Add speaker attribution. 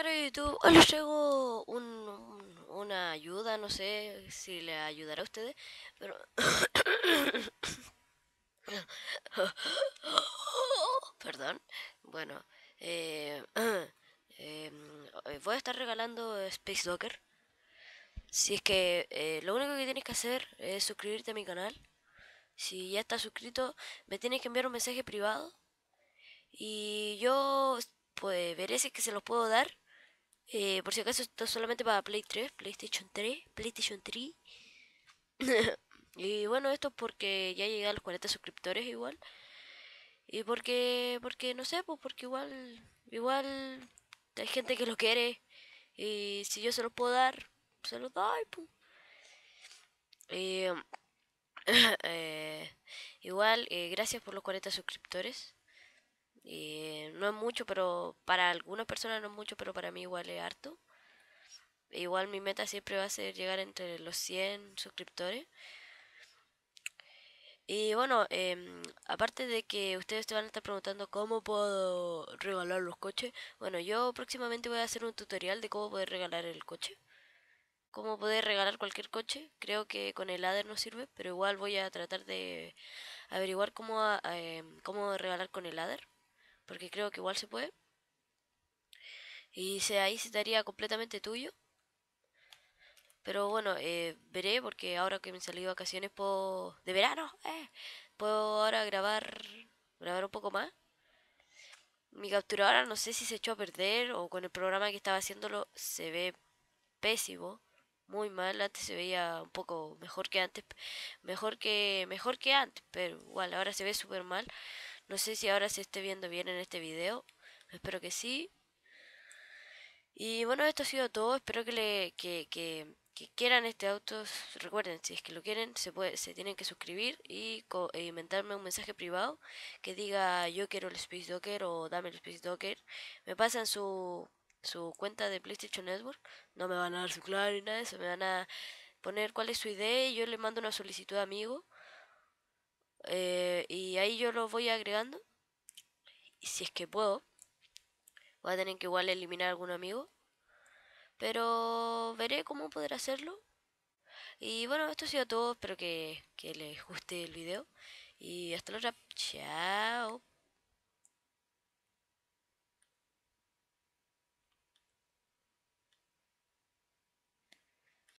Speaker 1: Caro YouTube, hoy les traigo una ayuda, no sé si le ayudará a ustedes, pero... Perdón, bueno, eh, em, eh, voy a estar regalando Space Docker. Si es que eh, lo único que tienes que hacer es suscribirte a mi canal. Si ya estás suscrito, me tienes que enviar un mensaje privado. Y yo pues veré si es que se los puedo dar eh, por si acaso, esto solamente para Play 3, PlayStation 3, PlayStation 3. y bueno, esto es porque ya llegué a los 40 suscriptores igual. Y porque, porque no sé, pues porque igual, igual hay gente que lo quiere. Y si yo se lo puedo dar, se lo doy, pues. Eh, igual, eh, gracias por los 40 suscriptores. Y eh, no es mucho, pero para algunas personas no es mucho, pero para mí igual es harto. Igual mi meta siempre va a ser llegar entre los 100 suscriptores. Y bueno, em, aparte de que ustedes te van a estar preguntando cómo puedo regalar los coches, bueno, yo próximamente voy a hacer un tutorial de cómo poder regalar el coche. Cómo poder regalar cualquier coche. Creo que con el ladder no sirve, pero igual voy a tratar de averiguar cómo, ah, em, cómo regalar con el ladder porque creo que igual se puede. Y ahí se estaría completamente tuyo. Pero bueno, eh, veré porque ahora que me salí de vacaciones puedo, de verano, eh, puedo ahora grabar, grabar un poco más. Mi captura ahora no sé si se echó a perder o con el programa que estaba haciéndolo se ve pésimo, muy mal. Antes se veía un poco mejor que antes, mejor que mejor que antes, pero igual ahora se ve súper mal. No sé si ahora se esté viendo bien en este video. Espero que sí. Y bueno, esto ha sido todo. Espero que, le, que, quieran este auto. Recuerden, si es que lo quieren, se, se tienen que suscribir y, e inventarme un mensaje privado que diga yo quiero el Space Docker o dame el Space Docker. Me pasan su, su cuenta de PlayStation Network. No me van a dar su clave ni nada de eso. Me van a poner cuál es su idea y yo le mando una solicitud a amigo eh, y ahí yo lo voy agregando. Y si es que puedo, voy a tener que igual eliminar a algún amigo. Pero veré cómo poder hacerlo. Y bueno, esto ha sido todo. Espero que, que les guste el video. Y hasta la otra. Chao.